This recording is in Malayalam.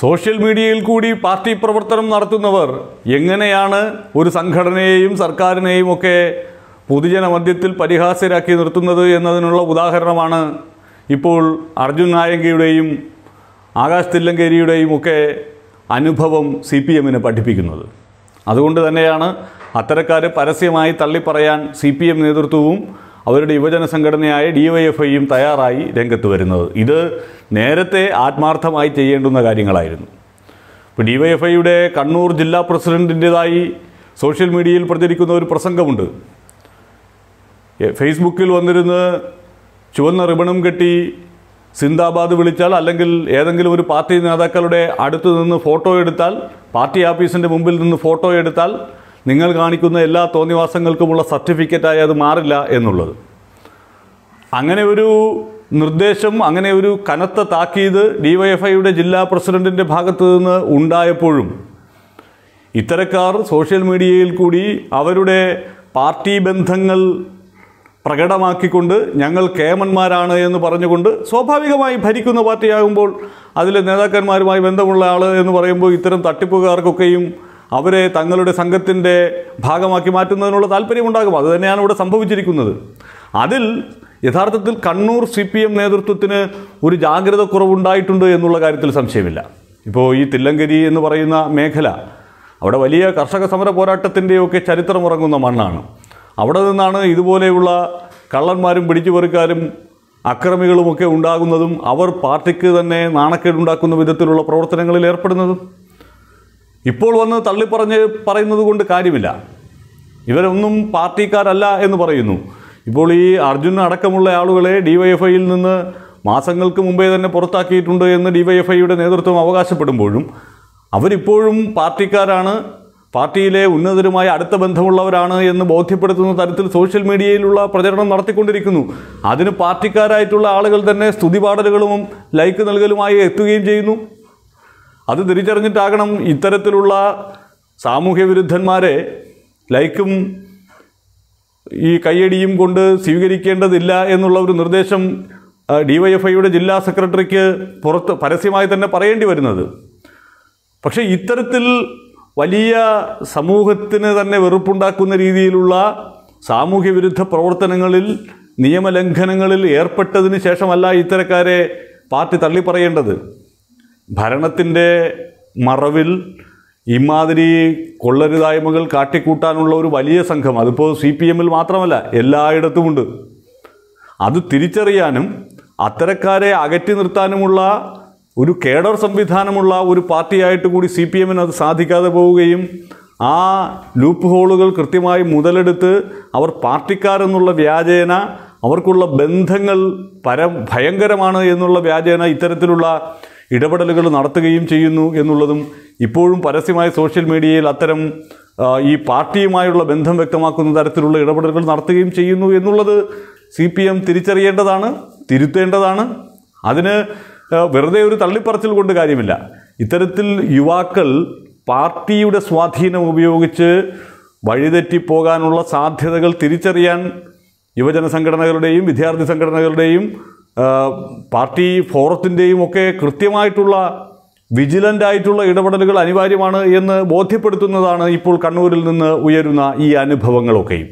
സോഷ്യൽ മീഡിയയിൽ കൂടി പാർട്ടി പ്രവർത്തനം നടത്തുന്നവർ എങ്ങനെയാണ് ഒരു സംഘടനയെയും സർക്കാരിനെയും ഒക്കെ പൊതുജന മധ്യത്തിൽ പരിഹാസ്യരാക്കി നിർത്തുന്നത് എന്നതിനുള്ള ഉദാഹരണമാണ് ഇപ്പോൾ അർജുൻ നായങ്കയുടെയും ആകാശ് തില്ലങ്കേരിയുടെയും ഒക്കെ അനുഭവം സി പി എമ്മിനെ പഠിപ്പിക്കുന്നത് അതുകൊണ്ട് തന്നെയാണ് അത്തരക്കാരെ പരസ്യമായി തള്ളിപ്പറയാൻ സി പി എം നേതൃത്വവും അവരുടെ യുവജന സംഘടനയായ ഡി വൈ എഫ് ഐയും തയ്യാറായി രംഗത്ത് വരുന്നത് ഇത് നേരത്തെ ആത്മാർത്ഥമായി ചെയ്യേണ്ടുന്ന കാര്യങ്ങളായിരുന്നു ഇപ്പോൾ ഡി വൈ എഫ് ഐയുടെ കണ്ണൂർ ജില്ലാ പ്രസിഡൻറ്റിൻ്റെതായി സോഷ്യൽ മീഡിയയിൽ പ്രചരിക്കുന്ന ഒരു പ്രസംഗമുണ്ട് ഫേസ്ബുക്കിൽ വന്നിരുന്ന് ചുവന്ന റിബണും കെട്ടി സിന്ദാബാദ് വിളിച്ചാൽ അല്ലെങ്കിൽ ഏതെങ്കിലും ഒരു പാർട്ടി നേതാക്കളുടെ അടുത്ത് നിന്ന് ഫോട്ടോ എടുത്താൽ പാർട്ടി ഓഫീസിൻ്റെ മുമ്പിൽ നിന്ന് ഫോട്ടോ എടുത്താൽ നിങ്ങൾ കാണിക്കുന്ന എല്ലാ തോന്നിവാസങ്ങൾക്കുമുള്ള സർട്ടിഫിക്കറ്റായി അത് മാറില്ല എന്നുള്ളത് അങ്ങനെ ഒരു നിർദ്ദേശം അങ്ങനെ ഒരു കനത്ത താക്കീത് ഡിവൈഎഫ്ഐയുടെ ജില്ലാ പ്രസിഡൻറ്റിൻ്റെ ഭാഗത്തു നിന്ന് ഉണ്ടായപ്പോഴും ഇത്തരക്കാർ സോഷ്യൽ മീഡിയയിൽ കൂടി അവരുടെ പാർട്ടി ബന്ധങ്ങൾ പ്രകടമാക്കിക്കൊണ്ട് ഞങ്ങൾ കേമന്മാരാണ് എന്ന് പറഞ്ഞുകൊണ്ട് സ്വാഭാവികമായി ഭരിക്കുന്ന പാർട്ടിയാകുമ്പോൾ അതിലെ നേതാക്കന്മാരുമായി ബന്ധമുള്ള ആൾ എന്ന് പറയുമ്പോൾ ഇത്തരം തട്ടിപ്പുകാർക്കൊക്കെയും അവരെ തങ്ങളുടെ സംഘത്തിൻ്റെ ഭാഗമാക്കി മാറ്റുന്നതിനുള്ള താല്പര്യമുണ്ടാകും അതുതന്നെയാണ് ഇവിടെ സംഭവിച്ചിരിക്കുന്നത് അതിൽ യഥാർത്ഥത്തിൽ കണ്ണൂർ സി പി എം നേതൃത്വത്തിന് ഒരു ജാഗ്രത കുറവുണ്ടായിട്ടുണ്ട് എന്നുള്ള കാര്യത്തിൽ സംശയമില്ല ഇപ്പോൾ ഈ തില്ലങ്കരി എന്ന് പറയുന്ന മേഖല അവിടെ വലിയ കർഷക സമര പോരാട്ടത്തിൻ്റെയൊക്കെ ചരിത്രമുറങ്ങുന്ന മണ്ണാണ് അവിടെ നിന്നാണ് ഇതുപോലെയുള്ള കള്ളന്മാരും പിടിച്ചുപറിക്കാരും അക്രമികളുമൊക്കെ ഉണ്ടാകുന്നതും അവർ പാർട്ടിക്ക് തന്നെ നാണക്കേടുണ്ടാക്കുന്ന വിധത്തിലുള്ള പ്രവർത്തനങ്ങളിൽ ഏർപ്പെടുന്നതും ഇപ്പോൾ വന്ന് തള്ളിപ്പറഞ്ഞ് പറയുന്നത് കൊണ്ട് കാര്യമില്ല ഇവരൊന്നും പാർട്ടിക്കാരല്ല എന്ന് പറയുന്നു ഇപ്പോൾ ഈ അർജുൻ അടക്കമുള്ള ആളുകളെ ഡിവൈഎഫ്ഐയിൽ നിന്ന് മാസങ്ങൾക്ക് മുമ്പേ തന്നെ പുറത്താക്കിയിട്ടുണ്ട് എന്ന് ഡിവൈഎഫ്ഐയുടെ നേതൃത്വം അവകാശപ്പെടുമ്പോഴും അവരിപ്പോഴും പാർട്ടിക്കാരാണ് പാർട്ടിയിലെ ഉന്നതരുമായി അടുത്ത ബന്ധമുള്ളവരാണ് എന്ന് ബോധ്യപ്പെടുത്തുന്ന തരത്തിൽ സോഷ്യൽ മീഡിയയിലുള്ള പ്രചരണം നടത്തിക്കൊണ്ടിരിക്കുന്നു അതിന് പാർട്ടിക്കാരായിട്ടുള്ള ആളുകൾ തന്നെ സ്തുതിപാടലുകളും ലൈക്ക് നൽകലുമായി എത്തുകയും ചെയ്യുന്നു അത് തിരിച്ചറിഞ്ഞിട്ടാകണം ഇത്തരത്തിലുള്ള സാമൂഹ്യ വിരുദ്ധന്മാരെ ലൈക്കും ഈ കയ്യടിയും കൊണ്ട് സ്വീകരിക്കേണ്ടതില്ല എന്നുള്ള ഒരു നിർദ്ദേശം ഡിവൈഎഫ്ഐയുടെ ജില്ലാ സെക്രട്ടറിക്ക് പുറത്ത് പരസ്യമായി തന്നെ പറയേണ്ടി വരുന്നത് പക്ഷേ ഇത്തരത്തിൽ വലിയ സമൂഹത്തിന് തന്നെ വെറുപ്പുണ്ടാക്കുന്ന രീതിയിലുള്ള സാമൂഹ്യ വിരുദ്ധ പ്രവർത്തനങ്ങളിൽ നിയമലംഘനങ്ങളിൽ ഏർപ്പെട്ടതിന് ശേഷമല്ല ഇത്തരക്കാരെ പാർട്ടി തള്ളിപ്പറയേണ്ടത് ഭരണത്തിൻ്റെ മറവിൽ ഇമാതിരി കൊള്ളരുതായ്മകൾ കാട്ടിക്കൂട്ടാനുള്ള ഒരു വലിയ സംഘം അതിപ്പോൾ സി പി എമ്മിൽ മാത്രമല്ല എല്ലായിടത്തുമുണ്ട് അത് തിരിച്ചറിയാനും അത്തരക്കാരെ അകറ്റി നിർത്താനുമുള്ള ഒരു കേഡർ സംവിധാനമുള്ള ഒരു പാർട്ടിയായിട്ട് കൂടി സി പി എമ്മിന് അത് സാധിക്കാതെ പോവുകയും ആ ലൂപ്പ് ഹോളുകൾ കൃത്യമായി മുതലെടുത്ത് അവർ പാർട്ടിക്കാരെന്നുള്ള വ്യാജേന അവർക്കുള്ള ബന്ധങ്ങൾ പരം ഭയങ്കരമാണ് എന്നുള്ള വ്യാജേന ഇത്തരത്തിലുള്ള ഇടപെടലുകൾ നടത്തുകയും ചെയ്യുന്നു എന്നുള്ളതും ഇപ്പോഴും പരസ്യമായ സോഷ്യൽ മീഡിയയിൽ അത്തരം ഈ പാർട്ടിയുമായുള്ള ബന്ധം വ്യക്തമാക്കുന്ന തരത്തിലുള്ള ഇടപെടലുകൾ നടത്തുകയും ചെയ്യുന്നു എന്നുള്ളത് സി പി എം തിരിച്ചറിയേണ്ടതാണ് തിരുത്തേണ്ടതാണ് അതിന് വെറുതെ ഒരു തള്ളിപ്പറച്ചിൽ കൊണ്ട് കാര്യമില്ല ഇത്തരത്തിൽ യുവാക്കൾ പാർട്ടിയുടെ സ്വാധീനം ഉപയോഗിച്ച് വഴിതെറ്റിപ്പോകാനുള്ള സാധ്യതകൾ തിരിച്ചറിയാൻ യുവജന സംഘടനകളുടെയും വിദ്യാർത്ഥി സംഘടനകളുടെയും പാർട്ടി ഫോറത്തിൻ്റെയും ഒക്കെ കൃത്യമായിട്ടുള്ള വിജിലൻ്റ് ആയിട്ടുള്ള ഇടപെടലുകൾ അനിവാര്യമാണ് എന്ന് ബോധ്യപ്പെടുത്തുന്നതാണ് ഇപ്പോൾ കണ്ണൂരിൽ നിന്ന് ഉയരുന്ന ഈ അനുഭവങ്ങളൊക്കെയും